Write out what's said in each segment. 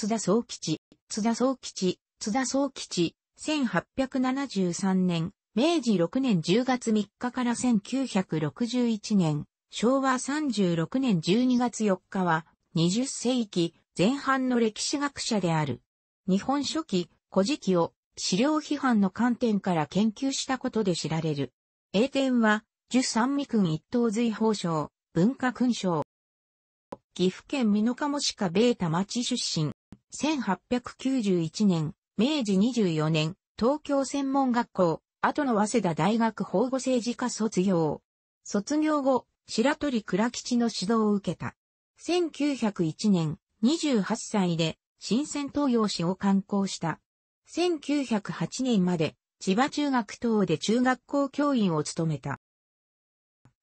津田総吉、津田総吉、津田総吉、1873年、明治6年10月3日から1961年、昭和36年12月4日は、20世紀前半の歴史学者である。日本初期、古事記を資料批判の観点から研究したことで知られる。英典は、十三味君一等随法省、文化勲章、岐阜県美濃加茂市下ータ町出身。1891年、明治24年、東京専門学校、後の早稲田大学法護政治科卒業。卒業後、白鳥倉吉の指導を受けた。1901年、28歳で、新鮮東洋史を刊行した。1908年まで、千葉中学等で中学校教員を務めた。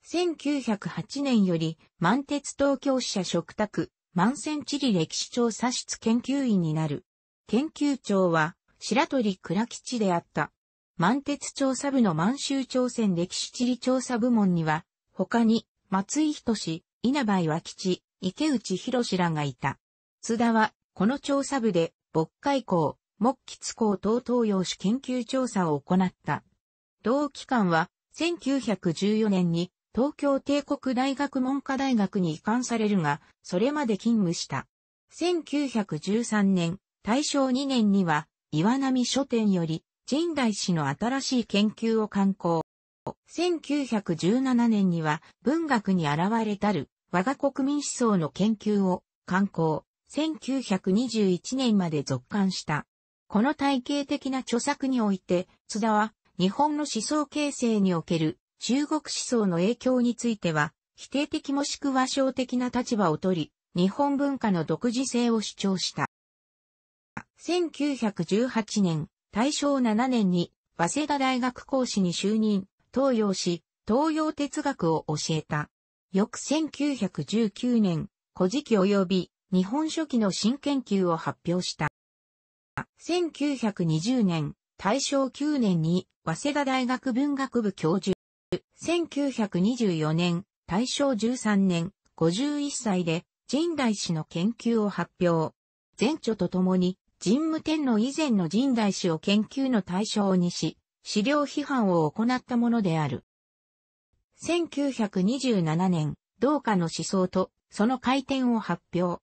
1908年より、満鉄東京支社嘱託、満線地理歴史調査室研究員になる。研究長は、白鳥倉吉であった。満鉄調査部の満州朝鮮歴史地理調査部門には、他に、松井仁稲葉岩吉、池内博らがいた。津田は、この調査部で、渤海港、木吉港等東洋史研究調査を行った。同期間は、1914年に東京帝国大学文科大学に移管されるが、それまで勤務した。1913年、大正2年には、岩波書店より、神代氏の新しい研究を刊行。1917年には、文学に現れたる、我が国民思想の研究を、刊行。1921年まで続刊した。この体系的な著作において、津田は、日本の思想形成における中国思想の影響については、否定的もしくは小的な立場を取り、日本文化の独自性を主張した。1918年、大正7年に、早稲田大学講師に就任、東洋し、東洋哲学を教えた。翌1919年、古事記及び日本書紀の新研究を発表した。1920年、大正9年に早稲田大学文学部教授、1924年、大正13年、51歳で、神代氏の研究を発表。前著とともに、神武天皇以前の神代氏を研究の対象にし、資料批判を行ったものである。1927年、同化の思想と、その回転を発表。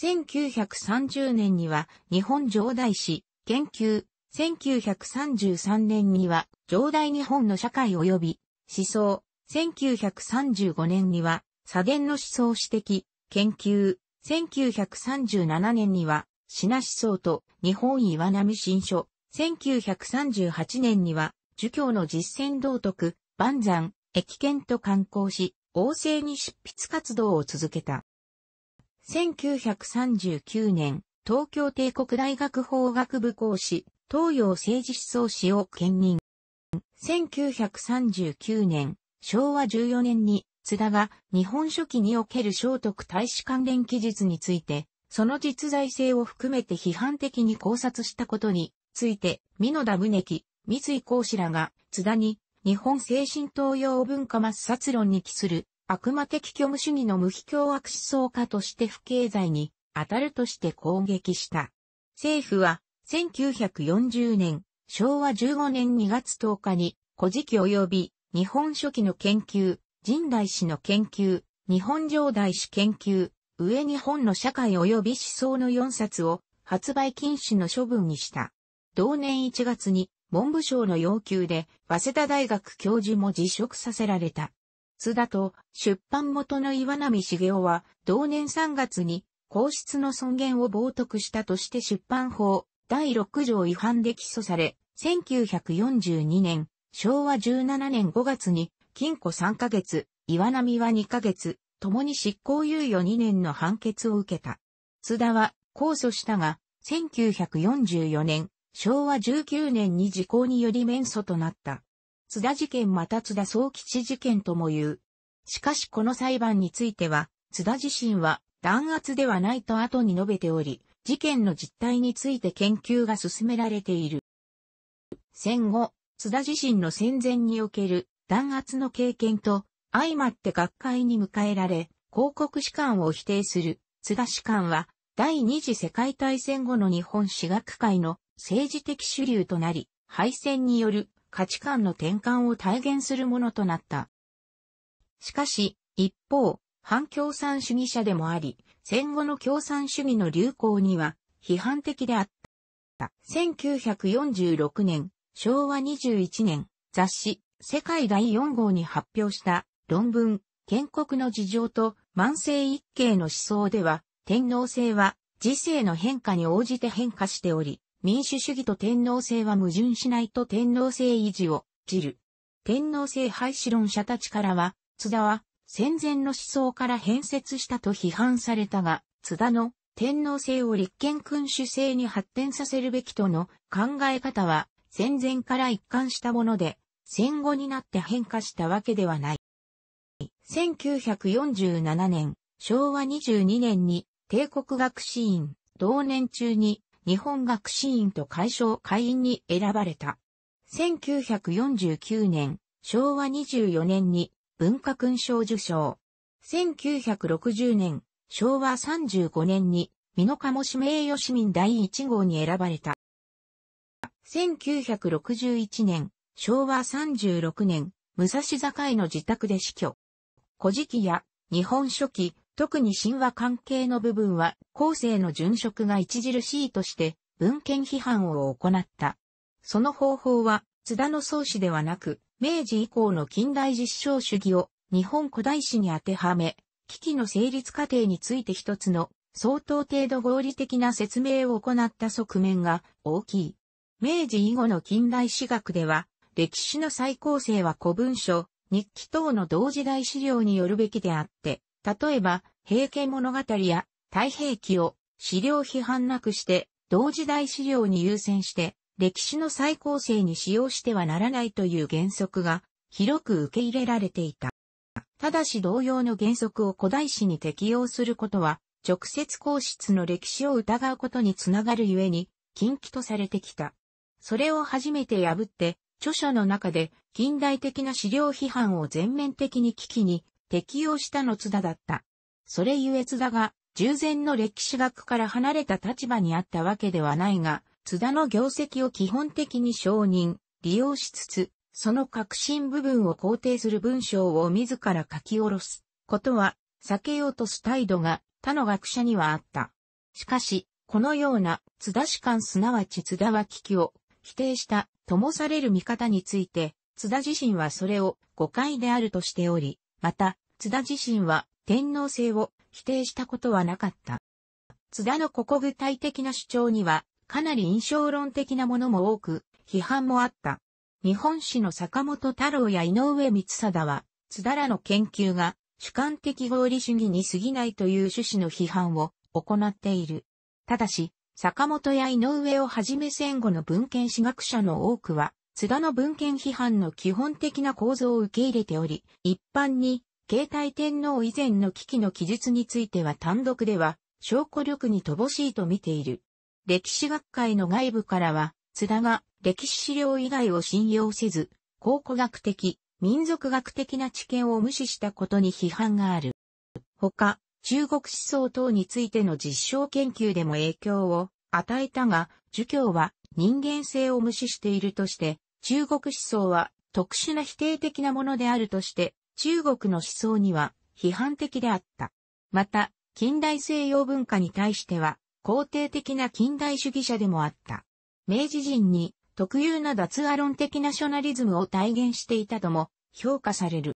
1930年には、日本上代史、研究。1933年には、上代日本の社会及び、思想、1935年には、左伝の思想史的、研究、1937年には、品思想と日本岩波新書、1938年には、儒教の実践道徳、万山、駅見と観光し、旺盛に執筆活動を続けた。1939年、東京帝国大学法学部講師、東洋政治思想史を兼任。1939年、昭和14年に、津田が日本初期における聖徳太子関連記述について、その実在性を含めて批判的に考察したことについて、美野田宗樹、三井講師らが津田に日本精神東洋文化抹殺論に帰する悪魔的虚無主義の無非凶悪思想家として不経済に当たるとして攻撃した。政府は1940年昭和15年2月10日に、古事記及び日本書紀の研究、神代史の研究、日本上代史研究、上日本の社会及び思想の4冊を発売禁止の処分にした。同年1月に文部省の要求で早稲田大学教授も辞職させられた。津田と出版元の岩波茂雄は同年3月に皇室の尊厳を冒涜したとして出版法第6条違反で起訴され、1942年、昭和17年5月に、禁錮3ヶ月、岩波は2ヶ月、共に執行猶予2年の判決を受けた。津田は控訴したが、1944年、昭和19年に時効により免訴となった。津田事件また津田総吉事件とも言う。しかしこの裁判については、津田自身は弾圧ではないと後に述べており、事件の実態について研究が進められている。戦後、津田自身の戦前における弾圧の経験と相まって学会に迎えられ、広告士官を否定する津田士官は第二次世界大戦後の日本史学会の政治的主流となり、敗戦による価値観の転換を体現するものとなった。しかし、一方、反共産主義者でもあり、戦後の共産主義の流行には批判的であった。1946年、昭和21年、雑誌、世界第4号に発表した論文、建国の事情と万世一系の思想では、天皇制は、時世の変化に応じて変化しており、民主主義と天皇制は矛盾しないと天皇制維持を、知る。天皇制廃止論者たちからは、津田は、戦前の思想から変説したと批判されたが、津田の天皇制を立憲君主制に発展させるべきとの考え方は戦前から一貫したもので、戦後になって変化したわけではない。1947年、昭和22年に帝国学士院、同年中に日本学士院と解消会員に選ばれた。1949年、昭和24年に文化勲章受章。1960年、昭和35年に美濃鴨市名誉市民第1号に選ばれた。1961年、昭和36年、武蔵境の自宅で死去。古事記や日本書紀、特に神話関係の部分は、後世の殉職が著しいとして、文献批判を行った。その方法は、津田の創始ではなく、明治以降の近代実証主義を日本古代史に当てはめ、危機の成立過程について一つの相当程度合理的な説明を行った側面が大きい。明治以後の近代史学では、歴史の再構成は古文書、日記等の同時代資料によるべきであって、例えば、平家物語や太平記を資料批判なくして、同時代資料に優先して、歴史の再構成に使用してはならないという原則が広く受け入れられていた。ただし同様の原則を古代史に適用することは、直接皇室の歴史を疑うことにつながるゆえに、禁忌とされてきた。それを初めて破って、著書の中で近代的な資料批判を全面的に危機に適用したの津田だった。それゆえ津田が従前の歴史学から離れた立場にあったわけではないが、津田の業績を基本的に承認、利用しつつ、その革新部分を肯定する文章を自ら書き下ろすことは避けようとす態度が他の学者にはあった。しかし、このような津田士官すなわち津田は危機を否定したともされる見方について、津田自身はそれを誤解であるとしており、また、津田自身は天皇制を否定したことはなかった。津田のここ具体的な主張には、かなり印象論的なものも多く、批判もあった。日本史の坂本太郎や井上光貞は、津田らの研究が主観的合理主義に過ぎないという趣旨の批判を行っている。ただし、坂本や井上をはじめ戦後の文献史学者の多くは、津田の文献批判の基本的な構造を受け入れており、一般に、携帯天皇以前の危機の記述については単独では、証拠力に乏しいと見ている。歴史学会の外部からは、津田が歴史資料以外を信用せず、考古学的、民族学的な知見を無視したことに批判がある。他、中国思想等についての実証研究でも影響を与えたが、儒教は人間性を無視しているとして、中国思想は特殊な否定的なものであるとして、中国の思想には批判的であった。また、近代西洋文化に対しては、肯定的な近代主義者でもあった。明治人に特有な脱ア論的ナショナリズムを体現していたとも評価される。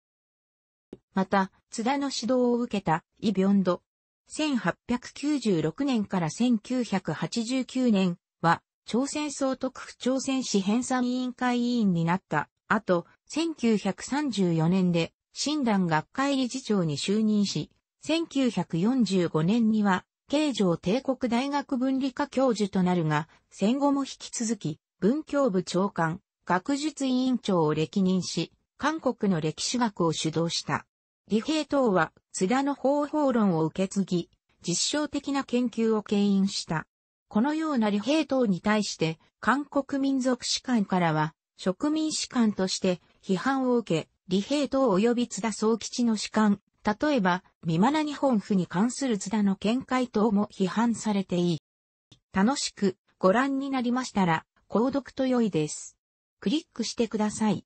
また、津田の指導を受けたイ・ビョンド、1896年から1989年は、朝鮮総督府朝鮮市編纂委員会委員になった後、1934年で、診断学会理事長に就任し、1945年には、慶城帝国大学文理科教授となるが、戦後も引き続き、文教部長官、学術委員長を歴任し、韓国の歴史学を主導した。李平等は、津田の方法論を受け継ぎ、実証的な研究を牽引した。このような李平等に対して、韓国民族士官からは、植民士官として批判を受け、李平等及び津田総吉の士官、例えば、未まな日本府に関する津田の見解等も批判されていい。楽しくご覧になりましたら、購読と良いです。クリックしてください。